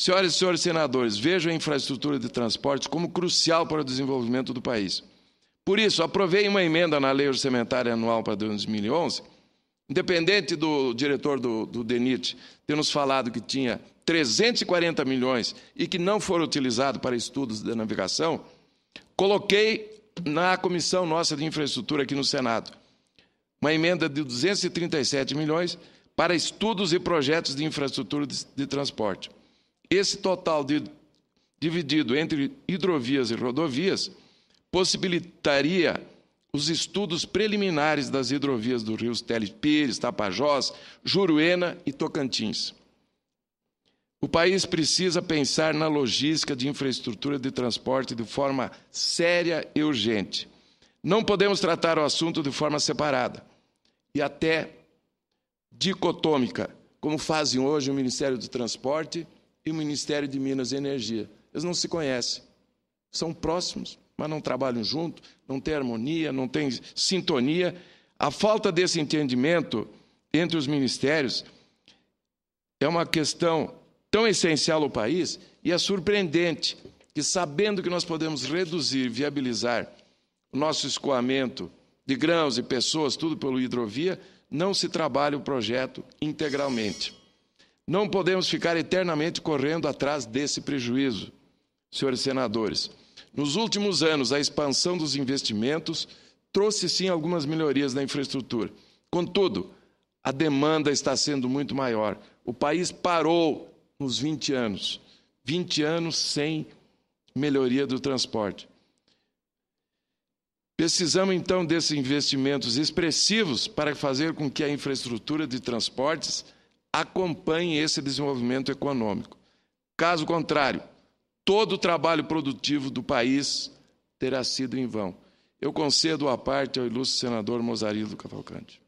Senhoras e senhores senadores, vejam a infraestrutura de transportes como crucial para o desenvolvimento do país. Por isso, aprovei uma emenda na Lei Orçamentária Anual para 2011, independente do diretor do, do DENIT ter nos falado que tinha 340 milhões e que não foram utilizados para estudos de navegação, coloquei na Comissão Nossa de Infraestrutura aqui no Senado uma emenda de 237 milhões para estudos e projetos de infraestrutura de, de transporte. Esse total de, dividido entre hidrovias e rodovias possibilitaria os estudos preliminares das hidrovias dos rios Teles Pires, Tapajós, Juruena e Tocantins. O país precisa pensar na logística de infraestrutura de transporte de forma séria e urgente. Não podemos tratar o assunto de forma separada e até dicotômica, como fazem hoje o Ministério do Transporte e o Ministério de Minas e Energia. Eles não se conhecem. São próximos, mas não trabalham junto, não tem harmonia, não tem sintonia. A falta desse entendimento entre os ministérios é uma questão tão essencial ao país e é surpreendente que, sabendo que nós podemos reduzir, viabilizar o nosso escoamento de grãos e pessoas, tudo pelo hidrovia, não se trabalhe o projeto integralmente. Não podemos ficar eternamente correndo atrás desse prejuízo. Senhores senadores, nos últimos anos, a expansão dos investimentos trouxe sim algumas melhorias na infraestrutura. Contudo, a demanda está sendo muito maior. O país parou nos 20 anos 20 anos sem melhoria do transporte. Precisamos então desses investimentos expressivos para fazer com que a infraestrutura de transportes acompanhe esse desenvolvimento econômico. Caso contrário, todo o trabalho produtivo do país terá sido em vão. Eu concedo a parte ao ilustre senador do Cavalcante.